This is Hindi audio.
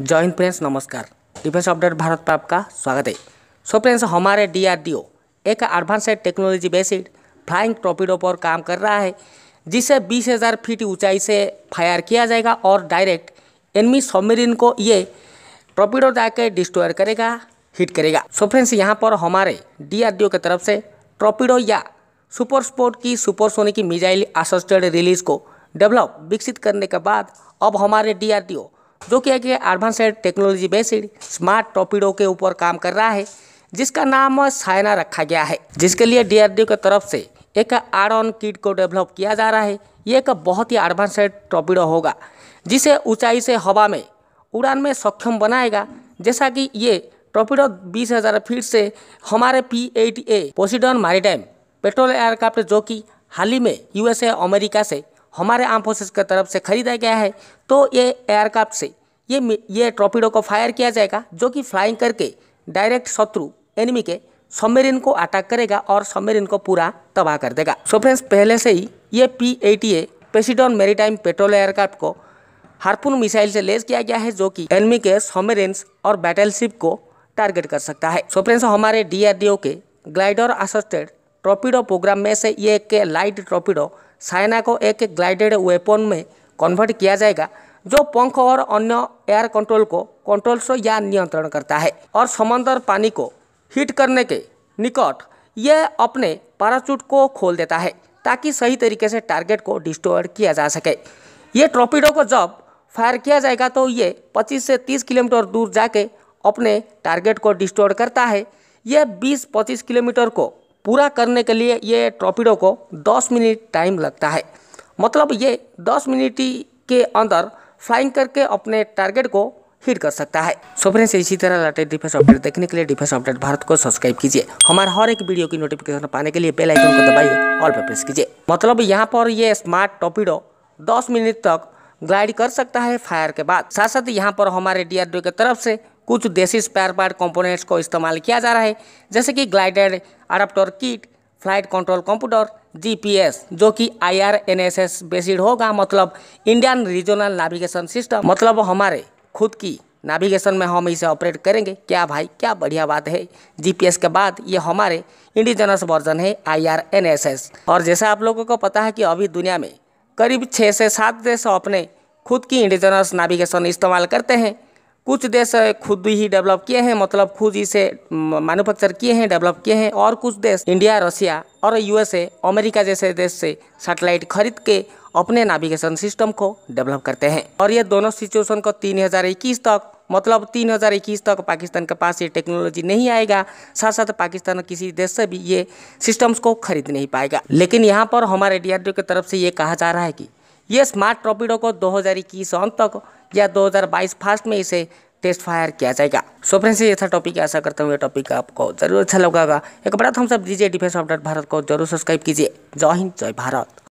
जय हिंद फ्रेंड्स नमस्कार डिफेंस अपडेट भारत पर आपका स्वागत है सो फ्रेंड्स हमारे डीआरडीओ एक advanced technology based flying torpedo पर काम कर रहा है जिसे 20,000 फीट ऊंचाई से फायर किया जाएगा और डायरेक्ट एनमी सबमरीन को ये टॉपिडो जाके डिस्ट्रॉयर करेगा हिट करेगा सो फ्रेंड्स यहाँ पर हमारे डीआरडीओ की तरफ से टॉपिडो या सुपर स्पोर्ट की सुपर सोनी की मिजाइल असिस्टेड रिलीज को डेवलप विकसित करने के बाद अब हमारे डी जो कि advanced technology based smart torpedo के ऊपर काम कर रहा है जिसका नाम सायना रखा गया है जिसके लिए डीआरडीओ की तरफ से एक आर ऑन किट को डेवलप किया जा रहा है ये एक बहुत ही एडवांसड टॉपिडो होगा जिसे ऊंचाई से हवा में उड़ान में सक्षम बनाएगा जैसा कि ये टॉपिडो बीस हज़ार फीट से हमारे P eight A Poseidon maritime patrol aircraft जो कि हाल ही में यूएसए अमेरिका से हमारे आर्म फोर्सेज की तरफ से खरीदा गया है तो ये एयरक्राफ्ट से ये ये ट्रॉपीडो को फायर किया जाएगा जो कि फ्लाइंग करके डायरेक्ट शत्रु एनिमी के सबमेरिन को अटैक करेगा और सबमेरिन को पूरा तबाह कर देगा सो so फ्रेंड्स पहले से ही ये P eight A Poseidon maritime patrol aircraft को हार्पून मिसाइल से लेस किया गया है जो कि एनमी के सबमेरिन्स और बैटलशिप को टारगेट कर सकता है सो so फ्रेंड्स हमारे डीआरडीओ के ग्लाइडर असिस्टेड टॉपिडो प्रोग्राम में से ये एक लाइट टॉपिडो साइना को एक ग्लाइडेड वेपन में कन्वर्ट किया जाएगा जो पंख और अन्य एयर कंट्रोल को कंट्रोल से या नियंत्रण करता है और समंदर पानी को हिट करने के निकट यह अपने पैराचूट को खोल देता है ताकि सही तरीके से टारगेट को डिस्ट्रॉय किया जा सके ये ट्रॉपिडो को जब फायर किया जाएगा तो ये 25 से 30 किलोमीटर दूर जाके अपने टारगेट को डिस्टोर्ड करता है यह 20-25 किलोमीटर को पूरा करने के लिए ये टॉपिडो को 10 मिनट टाइम लगता है मतलब ये 10 मिनट के अंदर फ्लाइंग करके अपने टारगेट को हिट कर सकता है सो फ्रेंड्स इसी तरह लेटेस्ट डिफेंस अपडेट देखने के लिए डिफेंस अपडेट भारत को सब्सक्राइब कीजिए हमारे हर एक वीडियो की नोटिफिकेशन पाने के लिए बेल आइकन को दबाइए और पर प्रेस कीजिए मतलब यहाँ पर ये स्मार्ट टॉपिडो 10 मिनट तक ग्लाइड कर सकता है फायर के बाद साथ साथ यहाँ पर हमारे डीआरडीओ की तरफ से कुछ देसी स्पेयर पार्ट कंपोनेंट्स को इस्तेमाल किया जा रहा है जैसे कि glided adapter kit flight control computer GPS जो कि आईआरएनएसएस बेसिड होगा मतलब इंडियन रीजनल नेविगेशन सिस्टम मतलब हमारे खुद की नेविगेशन में हम इसे ऑपरेट करेंगे क्या भाई क्या बढ़िया बात है जीपीएस के बाद ये हमारे इंडिजनस वर्जन है आईआरएनएसएस और जैसा आप लोगों को पता है कि अभी दुनिया में करीब छः से सात देश अपने खुद की इंडिजनस नेविगेशन इस्तेमाल करते हैं कुछ देश खुद ही डेवलप किए हैं मतलब खुद इसे मैन्युफैक्चर किए हैं डेवलप किए हैं और कुछ देश इंडिया रसिया और यूएसए अमेरिका जैसे देश से सैटेलाइट खरीद के अपने नेविगेशन सिस्टम को डेवलप करते हैं और ये दोनों सिचुएशन को इक्कीस तक मतलब इक्कीस तक पाकिस्तान के पास ये टेक्नोलॉजी नहीं आएगा साथ साथ पाकिस्तान किसी देश से भी ये सिस्टम्स को खरीद नहीं पाएगा लेकिन यहाँ पर हमारे डीआरडीओ की तरफ से ये कहा जा रहा है कि ये स्मार्ट टॉपिडो को 2021 अंत तक या 2022 फास्ट में इसे टेस्ट फायर किया जाएगा सो फ्रेंड्स ये था टॉपिक आशा करता हूँ ये टॉपिक आपको जरूर अच्छा लगा एक बड़ा तो हम सब दीजिए डिफेंस अपडेट भारत को जरूर सब्सक्राइब कीजिए जय हिंद जय भारत